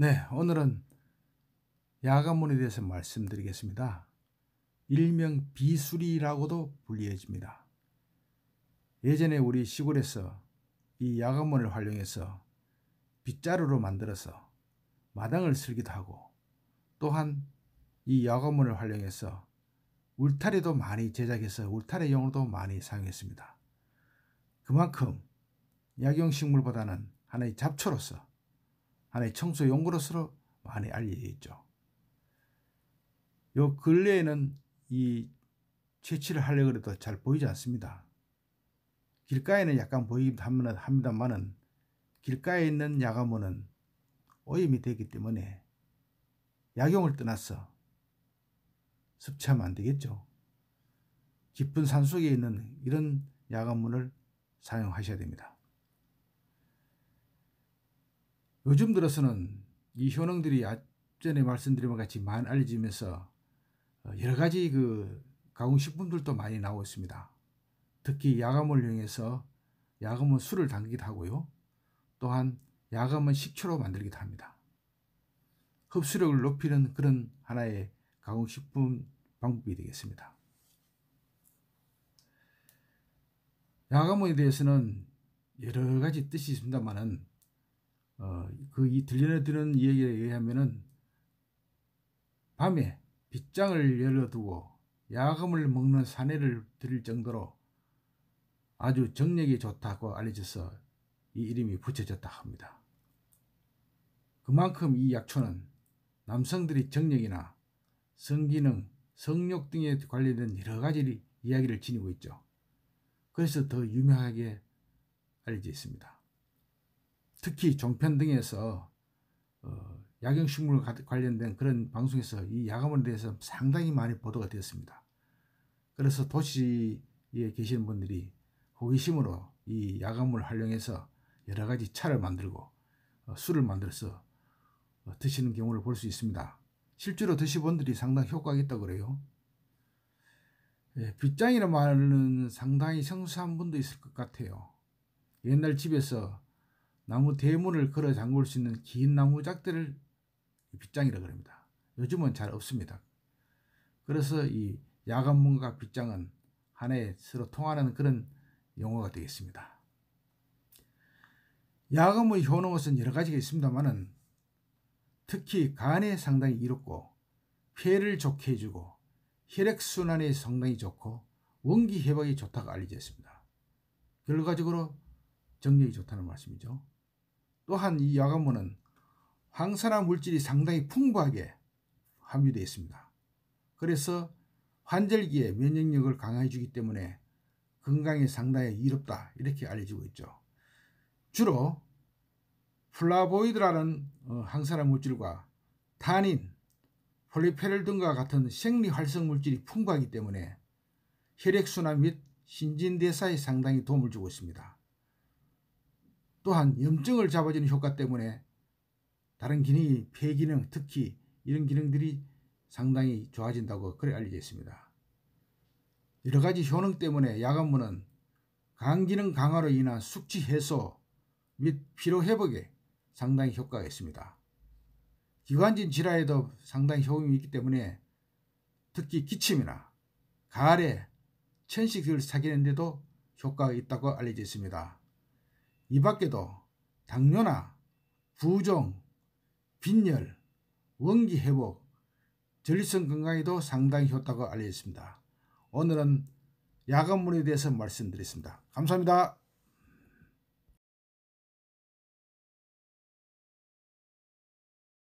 네, 오늘은 야간문에 대해서 말씀드리겠습니다. 일명 비수리라고도 불리해집니다. 예전에 우리 시골에서 이 야간문을 활용해서 빗자루로 만들어서 마당을 쓸기도 하고 또한 이 야간문을 활용해서 울타리도 많이 제작해서 울타리용으로도 많이 사용했습니다. 그만큼 약용식물보다는 하나의 잡초로서 하나의 청소 용구로서로 많이 알려져 있죠. 요 근래에는 이 채취를 하려고 해도 잘 보이지 않습니다. 길가에는 약간 보이긴 합니다만은 길가에 있는 야가무는 오염이 되기 때문에 약용을 떠나서 섭취하면 안 되겠죠. 깊은 산 속에 있는 이런 야간문을 사용하셔야 됩니다. 요즘 들어서는 이 효능들이 앞전에 말씀드린 것 같이 많이 알려지면서 어, 여러 가지 그 가공식품들도 많이 나오고 있습니다. 특히 야감을 이용해서 야감은 술을 담기도 하고요. 또한 야감은 식초로 만들기도 합니다. 흡수력을 높이는 그런 하나의 가공식품 방법이 되겠습니다. 야감에 대해서는 여러 가지 뜻이 있습니다만은 어, 그이 들려드는 이야기에 의하면은 밤에 빗장을 열어두고 야금을 먹는 사내를 들릴 정도로 아주 정력이 좋다고 알려져서 이 이름이 붙여졌다 합니다. 그만큼 이 약초는 남성들이 정력이나 성기능, 성욕 등에 관련된 여러 가지 이야기를 지니고 있죠. 그래서 더 유명하게 알려져 있습니다. 특히 종편 등에서 어, 약용식물 관련된 그런 방송에서 이 야가물에 대해서 상당히 많이 보도가 되었습니다. 그래서 도시에 계시는 분들이 호기심으로 이 야가물을 활용해서 여러 가지 차를 만들고 어, 술을 만들어서 어, 드시는 경우를 볼 수 있습니다. 실제로 드신 분들이 상당히 효과가 있다고 그래요. 예, 빗장이라는 말은 상당히 생소한 분도 있을 것 같아요. 옛날 집에서 나무 대문을 걸어 잠글 수 있는 긴 나무 작들을빗장이라그럽니다 요즘은 잘 없습니다. 그래서 이 야간문과 빗장은 한해 서로 통하는 그런 용어가 되겠습니다. 야간문의 효능은 여러 가지가 있습니다만은 특히 간에 상당히 이롭고 폐를 좋게 해주고 혈액순환에 상당히 좋고 원기 회복이 좋다고 알려져 있습니다. 결과적으로 정력이 좋다는 말씀이죠. 또한 이 야간문은 황산화 물질이 상당히 풍부하게 함유되어 있습니다. 그래서 환절기에 면역력을 강화해 주기 때문에 건강에 상당히 이롭다 이렇게 알려지고 있죠. 주로 플라보이드라는 항산화 어, 물질과 타닌, 폴리페롤 등과 같은 생리활성 물질이 풍부하기 때문에 혈액순환 및 신진대사에 상당히 도움을 주고 있습니다. 또한 염증을 잡아주는 효과 때문에 다른 기능이 폐기능 특히 이런 기능들이 상당히 좋아진다고 그래 알려져 있습니다. 여러 가지 효능 때문에 야간무는 간기능 강화로 인한 숙취 해소 및 피로 회복에 상당히 효과가 있습니다. 기관지 질환에도 상당히 효용이 있기 때문에 특히 기침이나 가을에 천식을 사귀는데도 효과가 있다고 알려져 있습니다. 이 밖에도 당뇨나 부종, 빈혈, 원기 회복, 전립선 건강에도 상당히 좋다고 알려졌습니다. 오늘은 야간물에 대해서 말씀드렸습니다. 감사합니다.